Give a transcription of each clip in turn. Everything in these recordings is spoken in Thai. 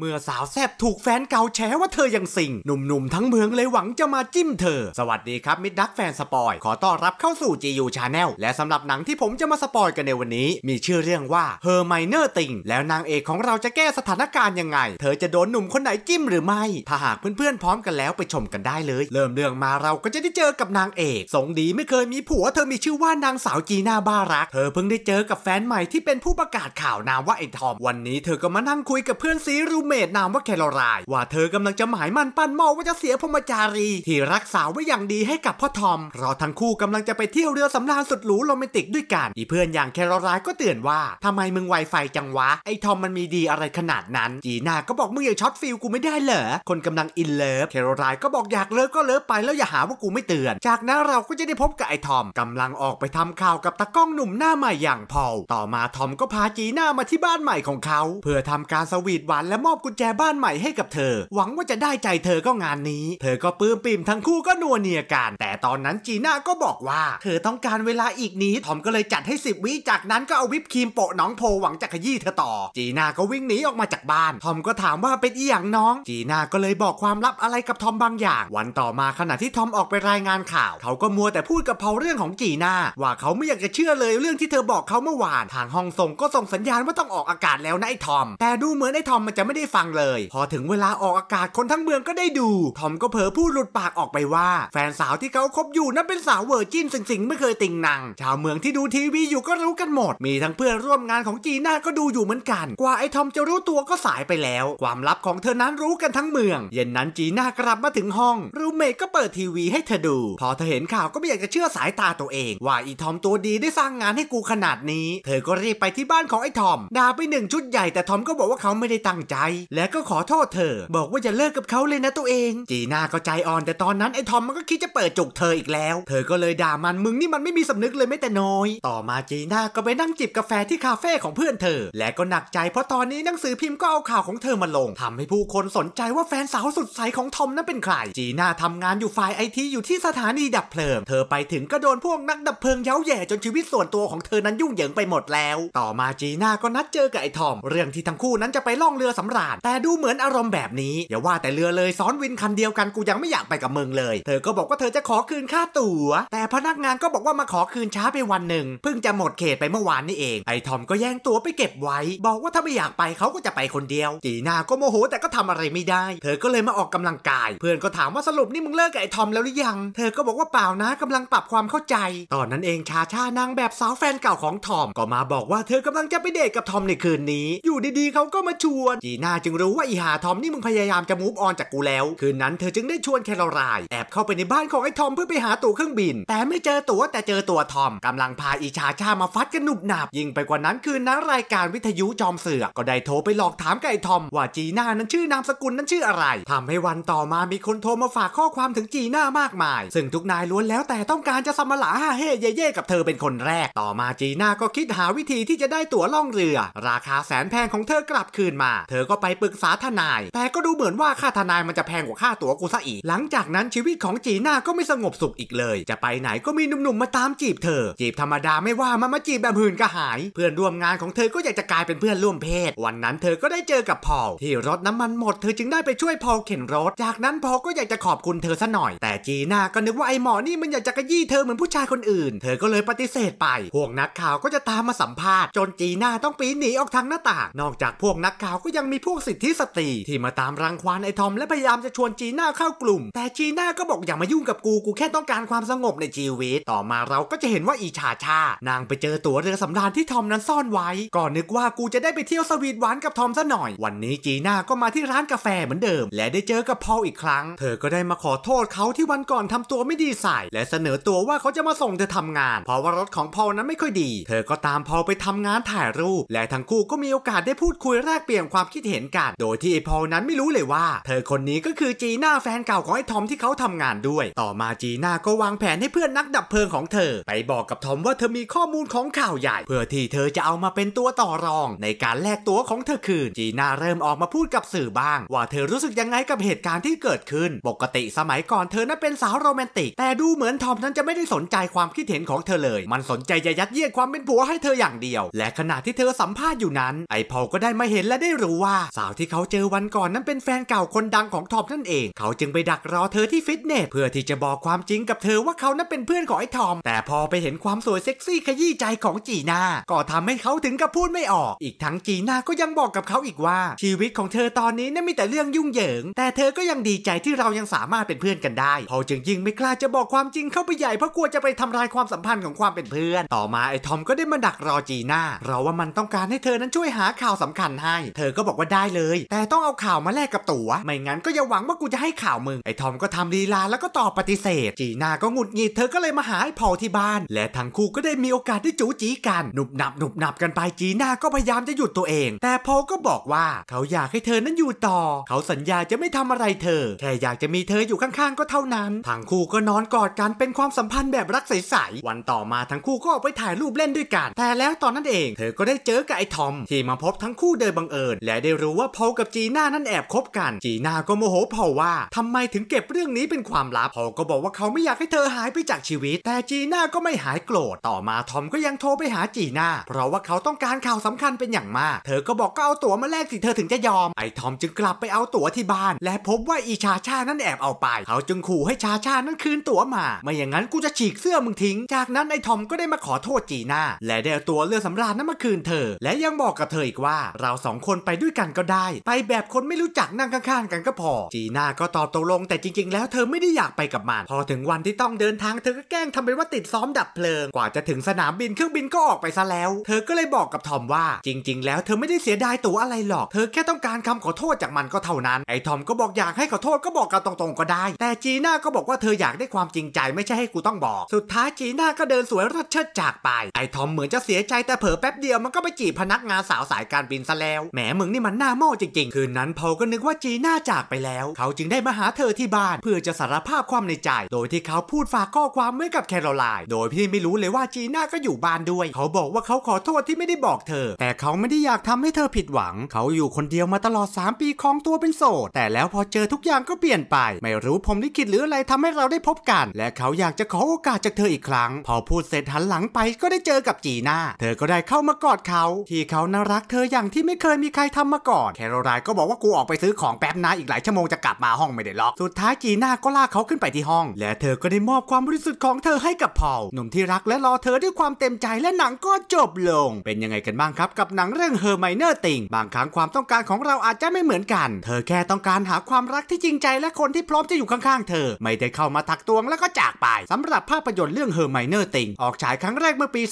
เมื่อสาวแซบถูกแฟนเก่าแฉว่าเธอยังสิงหนุ่ม ๆ ทั้งเมืองเลยหวังจะมาจิ้มเธอ สวัสดีครับ มิดดักแฟนสปอย ขอต้อนรับเข้าสู่ GU Channel และสำหรับหนังที่ผมจะมาสปอยกันในวันนี้ มีชื่อเรื่องว่า Her Minor Thing แล้วนางเอกของเราจะแก้สถานการณ์ยังไง เธอจะโดนหนุ่มคนไหนจิ้มหรือไม่ ถ้าหากเพื่อนๆพร้อมกันแล้วไปชมกันได้เลย เริ่มเรื่องมาเราก็จะได้เจอกับนางเอกสงดีไม่เคยมีผัวเธอมีชื่อว่านางสาวจีน่าบารัก เธอเพิ่งได้เจอกับแฟนใหม่ที่เป็นผู้ประกาศข่าวนามว่าไอทอมวันนี้เธอก็มานั่งคุยกับเพื่อนซีรูมเมดนามว่าแคโรไลน์ว่าเธอกำลังจะหมายมั่นปั้นหม้อว่าจะเสียพมจารี ที่รักษาไว้อย่างดีให้กับพ่อทอมเราทั้งคู่กำลังจะไปเที่ยวเรือสำราญสุดหรูโรแมนติกด้วยกัน อีเพื่อนอย่างแคโรไลน์ก็เตือนว่าทำไมมึงไวไฟจังวะ ไอทอมมันมีดีอะไรขนาดนั้น จีน่าก็บอกมึงอย่าช็อตฟิลกูไม่ได้เหรอคนกำลังอินเลิฟแคโรไลน์ก็บอกอยากเลิฟก็เลิฟไปแล้วอย่าหาว่ากูไม่เตือน จากนั้นเราก็จะได้พบกับไอทอมกำลังออกไปทำข่าวกับตะก้องหนุ่มหน้าใหม่อย่างพอลต่อมาทอมก็พาจีน่ามาที่บ้านใหม่ของเขาเพื่อทาการสวีทหวานและมอบอบกุญแจบ้านใหม่ให้กับเธอ หวังว่าจะได้ใจเธอก็งานนี้เธอก็ปื้มปิ่มทั้งคู่ก็นัวเนียกัน แต่ตอนนั้นจีน่าก็บอกว่า เธอต้องการเวลาอีกนิดทอมก็เลยจัดให้10วิจากนั้นก็เอาวิปครีมโปะน้องโพหวังจะขยี้เธอต่อจีน่าก็วิ่งหนีออกมาจากบ้าน ทอมก็ถามว่าเป็นอีหยังน้อง จีน่าก็เลยบอกความลับอะไรกับทอมบางอย่างวันต่อมาขณะที่ทอมออกไปรายงานข่าวเขาก็มัวแต่พูดกับเพาเรื่องของจีน่าว่าเขาไม่อยากจะเชื่อเลย เรื่องที่เธอบอกเขาเมื่อวาน ทางห้องส่งก็ส่งสัญญาณว่าต้องออกอากาศแล้วนะไอ้ทอม แต่ดูเหมือนไอ้ทอมมันจะไม่ได้ฟังเลย พอถึงเวลาออกอากาศคนทั้งเมืองก็ได้ดู ทอมก็เผลอพูดหลุดปากออกไปว่าแฟนสาวที่เขาคบอยู่นั้นเป็นสาวเวอร์จินสิงสิงไม่เคยติงนางชาวเมืองที่ดูทีวีอยู่ก็รู้กันหมด มีทั้งเพื่อนร่วมงานของจีน่าก็ดูอยู่เหมือนกัน กว่าไอ้ทอมจะรู้ตัวก็สายไปแล้ว ความลับของเธอนั้นรู้กันทั้งเมืองเย็นนั้นจีน่ากลับมาถึงห้องรูเมก็เปิดทีวีให้เธอดู พอเธอเห็นข่าวก็ไม่อยากจะเชื่อสายตาตัวเอง ว่าไอ้ทอมตัวดีได้สร้างงานให้กูขนาดนี้ เธอก็รีบไปที่บ้านของไอ้ทอมด่าไปหนึ่งชุดใหญ่แต่ทอมก็บอกว่าเขาไม่ได้ตั้งใจแล้วก็ขอโทษเธอ บอกว่าจะเลิกกับเขาเลยนะตัวเอง จีน่าก็ใจอ่อนแต่ตอนนั้น ไอ้ทอมมันก็คิดจะเปิดจุกเธออีกแล้ว เธอก็เลยด่ามันมึงนี่มันไม่มีสำนึกเลยไม่แต่น้อยต่อมาจีน่าก็ไปนั่งจิบกาแฟที่คาเฟ่ของเพื่อนเธอ และก็หนักใจเพราะตอนนี้หนังสือพิมพ์ก็เอาข่าวของเธอมาลงทำให้ผู้คนสนใจว่าแฟนสาวสุดใสของทอมนั้นเป็นใครจีน่าทำงานอยู่ฝ่ายไอทีอยู่ที่สถานีดับเพลิงเธอไปถึงก็โดนพวกนักดับเพลิงเย้าแย่จนชีวิตส่วนตัวของเธอนั้นยุ่งเหยิงไปหมดแล้ว ต่อมาจีน่าก็นัดเจอกับไอทอม เรื่องที่ทั้งคู่นั้นจะไปล่องเรือสำราาติแต่ดูเหมือนอารมณ์แบบนี้ อย่าว่าแต่เรือเลยซ้อนวินคันเดียวกันกูยังไม่อยากไปกับมึงเลยเธอก็บอกว่าเธอจะขอคืนค่าตั๋วแต่พนักงานก็บอกว่ามาขอคืนช้าไปวันหนึ่งเพิ่งจะหมดเขตไปเมื่อวานนี่เอง ไอ้ทอมก็แย่งตั๋วไปเก็บไว้ บอกว่าถ้าไม่อยากไปเขาก็จะไปคนเดียว จีน่าก็โมโหแต่ก็ทำอะไรไม่ได้ เธอก็เลยมาออกกำลังกาย เพื่อนก็ถามว่าสรุปนี่มึงเลิกกับไอ้ทอมแล้วหรือยัง เธอก็บอกว่าเปล่านะกำลังปรับความเข้าใจ ตอนนั้นเองชาชานางแบบสาวแฟนเก่าของทอมก็มาบอกว่าเธอกำลังจะไปเดทกับทอมในคืนนี้ อยู่ดีๆเขาก็มาชวนจีนนาจึงรู้ว่าอีหาทอมนี่มึงพยายามจะมูฟออนจากกูแล้วคืนนั้นเธอจึงได้ชวนแคลรไยแอบเข้าไปในบ้านของไอ้ทอมเพื่อไปหาตั๋วเครื่องบิน แต่ไม่เจอตั๋วแต่เจอตัวทอมกำลังพาอีชาชามาฟัดกันหนุบหนับยิ่งไปกว่านั้นคืนนั้นรายการวิทยุจอมเสือ ก็ได้โทรไปหลอกถามกับไอ้ทอมว่าจีน่านั้นชื่อนามสกุลนั้นชื่ออะไร ทำให้วันต่อมามีคนโทรมาฝากข้อความถึงจีน่ามากมาย ซึ่งทุกนายล้วนแล้วแต่ต้องการจะสมหลาฮาเฮ่เย่เย่กับเธอเป็นคนแรกต่อมาจีน่าก็คิดหาวิธีที่จะได้ตั๋วล่องเรือ ราคาแสนแพงของเธอกลับคืนมา เธอก็ไปปรึกษาทนาย แต่ก็ดูเหมือนว่าค่าทนายมันจะแพงกว่าค่าตั๋วกูซะอีก หลังจากนั้นชีวิตของจีน่าก็ไม่สงบสุขอีกเลย จะไปไหนก็มีหนุ่มๆมาตามจีบเธอ จีบธรรมดาไม่ว่ามันมาจีบแบบหื่นกระหาย เพื่อนร่วมงานของเธอก็อยากจะกลายเป็นเพื่อนร่วมเพศ วันนั้นเธอก็ได้เจอกับพอลที่รถน้ำมันหมดเธอจึงได้ไปช่วยพอลเข็นรถ จากนั้นพอลก็อยากจะขอบคุณเธอซะหน่อย แต่จีน่าก็นึกว่าไอหมอนี่มันอยากจะกระยี่เธอเหมือนผู้ชายคนอื่น เธอก็เลยปฏิเสธไป พวกนักข่าวก็จะตามมาสัมภาษณ์ จนจีน่าต้องปีนหนีออกทางหน้าต่างนอกจากพวกนักข่าวก็ยังมีพวกสิทธิสตรีที่มาตามรังควานไอทอมและพยายามจะชวนจีน่าเข้ากลุ่ม แต่จีน่าก็บอกอย่ามายุ่งกับกูกูแค่ต้องการความสงบในชีวิตต่อมาเราก็จะเห็นว่าอีชาชานางไปเจอตั๋วเรือสำราญที่ทอมนั้นซ่อนไว้ก่อนนึกว่ากูจะได้ไปเที่ยวสวีทหวานกับทอมซะหน่อย วันนี้จีน่าก็มาที่ร้านกาแฟเหมือนเดิม และได้เจอกับพอลอีกครั้ง เธอก็ได้มาขอโทษเขาที่วันก่อนทำตัวไม่ดีใส่ และเสนอตัวว่าเขาจะมาส่งเธอทำงานเพราะว่ารถของพอลนั้นไม่ค่อยดี เธอก็ตามพอลไปทำงานถ่ายรูป และทั้งคู่ก็มีโอกาสได้พูดคุยแลกเปลี่ยนความคิดเห็นห็นกันโดยที่ไอพอลนั้นไม่รู้เลยว่าเธอคนนี้ก็คือจีน่าแฟนเก่าของไอทอมที่เขาทำงานด้วย ต่อมาจีน่าก็วางแผนให้เพื่อนนักดับเพลิงของเธอ ไปบอกกับทอมว่าเธอมีข้อมูลของข่าวใหญ่ เพื่อที่เธอจะเอามาเป็นตัวต่อรอง ในการแลกตัวของเธอคืน จีน่าเริ่มออกมาพูดกับสื่อบ้าง ว่าเธอรู้สึกยังไงกับเหตุการณ์ที่เกิดขึ้น ปกติสมัยก่อนเธอนั้นเป็นสาวโรแมนติก แต่ดูเหมือนทอมนั้นจะไม่ได้สนใจความคิดเห็นของเธอเลย มันสนใจจะยัดเยียดความเป็นผัวให้เธออย่างเดียว และขณะที่เธอสัมภาษณ์อยู่นั้นไอพอลก็ได้มาเห็นและได้รู้ว่าสาวที่เขาเจอวันก่อนนั้นเป็นแฟนเก่าคนดังของทอมนั่นเอง เขาจึงไปดักรอเธอที่ฟิตเนสเพื่อที่จะบอกความจริงกับเธอว่าเขานั้นเป็นเพื่อนของไอ้ทอม แต่พอไปเห็นความสวยเซ็กซี่ขยี้ใจของจีน่าก็ทำให้เขาถึงกับพูดไม่ออก อีกทั้งจีน่าก็ยังบอกกับเขาอีกว่า ชีวิตของเธอตอนนี้นั้นมีแต่เรื่องยุ่งเหยิง แต่เธอก็ยังดีใจที่เรายังสามารถเป็นเพื่อนกันได้เขาจึงยิ่งไม่กล้าจะบอกความจริงเข้าไปใหญ่เพราะกลัวจะไปทำลายความสัมพันธ์ของความเป็นเพื่อน ต่อมาไอ้ทอมก็ได้มาดักรอจีน่าเราว่ามันต้องการให้เธอนั้นช่วยหาข่าวสำคัญให้ เธอก็บอกว่าได้เลยแต่ต้องเอาข่าวมาแลกกับตัว๋วไม่งั้นก็อย่าหวังว่ากูจะให้ข่าวมึง ไอ้ทอมก็ทำลีลาแล้วก็ตอบปฏิเสธ จีนา ก็หงุดหงิดเธอก็เลยมาหาไอ้พอที่บ้าน และทั้งคู่ก็ได้มีโอกาสได้จูจีกันหนุบหนับหนุบหนับกันไปจีนาก็พยายามจะหยุดตัวเอง แต่พอก็บอกว่าเขาอยากให้เธอนั้นอยู่ต่อ เขาสัญญาจะไม่ทำอะไรเธอแค่อยากจะมีเธออยู่ข้างๆก็เท่านั้นทั้งคู่ก็นอนกอดกันเป็นความสัมพันธ์แบบรักใสๆวันต่อมาทั้งคู่ก็ออกไปถ่ายรูปเล่นด้วยกันแต่แล้วตอนนั้นเองเธอก็ได้เจอกับไอ้ทอม ที่มาพบทั้งคู่โดยบังเอิญและได้รูู้ว่าพอกับจีน่านั้นแอบคบกัน จีน่าก็โมโหพาว่าทำไมถึงเก็บเรื่องนี้เป็นความลับพอก็บอกว่าเขาไม่อยากให้เธอหายไปจากชีวิต แต่จีน่าก็ไม่หายโกรธ ต่อมาทอมก็ยังโทรไปหาจีน่า เพราะว่าเขาต้องการข่าวสำคัญเป็นอย่างมากเธอก็บอกก็เอาตั๋วมาแลกสิเธอถึงจะยอมไอทอมจึงกลับไปเอาตั๋วที่บ้าน และพบว่าอีชาชานั้นแอบเอาไป เขาจึงขู่ให้ชาชานั้นคืนตั๋วมาไม่อย่างนั้นกูจะฉีกเสื้อมึงทิ้งจากนั้นไอทอมก็ได้มาขอโทษจีน่าและได้เอาตั๋วเรือสำราญนั้นมาคืนเธอ และยังบอกกับเธออีกว่าเราสองคนไปด้วยกันก็ได้ ไปแบบคนไม่รู้จักนั่งข้างๆ กันก็พอ จีน่าก็ตอบตกลงแต่จริง ๆแล้ว เธอไม่ได้อยากไปกับมันพอถึงวันที่ต้องเดินทางเธอก็แกล้งทำเป็นว่าติดซ้อมดับเพลิงกว่าจะถึงสนามบินเครื่องบินก็ออกไปซะแล้วเธอก็เลยบอกกับทอมว่า จริง ๆ แล้วเธอไม่ได้เสียดายตัวอะไรหรอก เธอแค่ต้องการคำขอโทษจากมันก็เท่านั้น ไอ้ทอมก็บอกอยากให้ขอโทษก็บอกกันตรงๆก็ได้ แต่จีน่าก็บอกว่าเธออยากได้ความจริงใจไม่ใช่ให้กูต้องบอก สุดท้ายจีน่าก็เดินสวยรถเชิดจากไปไอ้ทอมเหมือนจะเสียใจแต่เผลอแป๊บเดียวมันก็ไปจีบพนักงานสาวสายการบินซะแล้วแหมมึงนี่มันหน้าหมอจริง ๆ คืนนั้นพาก็นึกว่าจีน่าจากไปแล้ว เขาจึงได้มาหาเธอที่บ้าน เพื่อจะสารภาพความในใจโดยที่เขาพูดฝากข้อความไว้กับแคโรไลน์โดยพี่ไม่รู้เลยว่าจีน่าก็อยู่บ้านด้วย เขาบอกว่าเขาขอโทษที่ไม่ได้บอกเธอ แต่เขาไม่ได้อยากทำให้เธอผิดหวัง เขาอยู่คนเดียวมาตลอด 3 ปีของตัวเป็นโสดแต่แล้วพอเจอทุกอย่างก็เปลี่ยนไป ไม่รู้ผมลิขิตหรืออะไรทำให้เราได้พบกัน และเขาอยากจะขอโอกาสจากเธออีกครั้ง พอพูดเสร็จหันหลังไปก็ได้เจอกับจีน่าเธอก็ได้เข้ามากอดเขา ที่เขาน่ารักเธออย่างที่ไม่เคยมีใครทำมาก่อนแคโรไลน์ก็บอกว่ากูออกไปซื้อของแป๊บนะอีกหลายชั่วโมงจะกลับมาห้องไม่ได้ล็อกสุดท้ายจีน่าก็ลากเขาขึ้นไปที่ห้อง และเธอก็ได้มอบความบริสุทธิ์ของเธอให้กับพอลหนุ่มที่รักและรอเธอด้วยความเต็มใจและหนังก็จบลง เป็นยังไงกันบ้างครับกับหนังเรื่องเฮอร์ไมเนอร์ติงบางครั้งความต้องการของเราอาจจะไม่เหมือนกัน เธอแค่ต้องการหาความรักที่จริงใจและคนที่พร้อมจะอยู่ข้างๆเธอไม่ได้เข้ามาทักตวงแล้วก็จากไปสำหรับภาพยนตร์เรื่องเฮอร์ไมเนอร์ติงออกฉายครั้งแรกเมื่อปี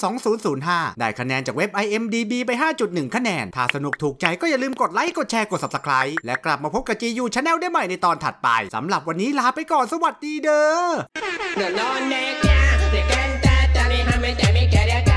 2005 ได้คะแนนจากเว็บ IMDb ไป 5.1คะแนน ถ้าสนุกถูกใจก็อย่าลืมกดไลค์กดแชร์กด subscribe และกลับมาพบกับจียูชาแนลได้ใหม่ในตอนถัดไป สำหรับวันนี้ลาไปก่อนสวัสดีเด้อ